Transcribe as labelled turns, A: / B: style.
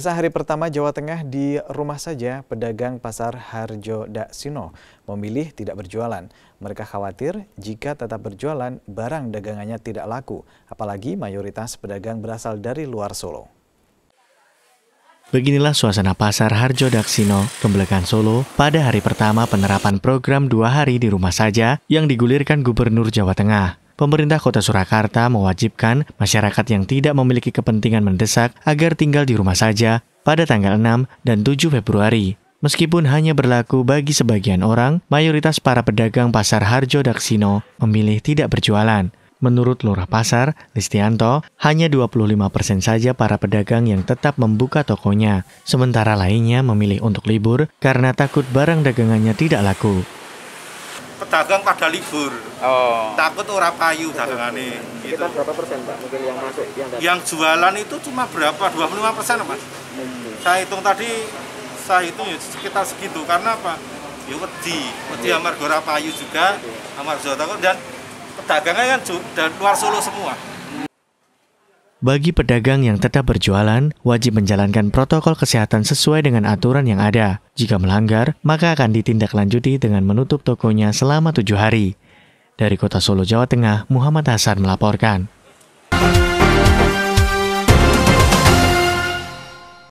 A: Pemirsa hari pertama Jawa Tengah di rumah saja, pedagang pasar Harjo Daksino memilih tidak berjualan. Mereka khawatir jika tetap berjualan, barang dagangannya tidak laku, apalagi mayoritas pedagang berasal dari luar Solo.
B: Beginilah suasana pasar Harjo Daksino, Kembelekan Solo, pada hari pertama penerapan program dua hari di rumah saja yang digulirkan Gubernur Jawa Tengah pemerintah kota Surakarta mewajibkan masyarakat yang tidak memiliki kepentingan mendesak agar tinggal di rumah saja pada tanggal 6 dan 7 Februari. Meskipun hanya berlaku bagi sebagian orang, mayoritas para pedagang pasar Harjo Daksino memilih tidak berjualan. Menurut Lurah Pasar, Listianto, hanya 25% saja para pedagang yang tetap membuka tokonya, sementara lainnya memilih untuk libur karena takut barang dagangannya tidak laku
C: pedagang pada libur. Oh. Takut orang payu dagangane. Gitu. Kita berapa persen, Pak? Mungkin yang masuk yang datang. Yang jualan itu cuma berapa? 25 persen, Mas. Saya hitung tadi saya hitung ya sekitar segitu karena apa? Ya wedi, wedi iya. Amar Gora Payu juga, iya. Amar Jawa Takut dan pedagangnya kan dan luar Solo semua.
B: Bagi pedagang yang tetap berjualan, wajib menjalankan protokol kesehatan sesuai dengan aturan yang ada. Jika melanggar, maka akan ditindaklanjuti dengan menutup tokonya selama tujuh hari. Dari Kota Solo, Jawa Tengah, Muhammad Hasan
C: melaporkan.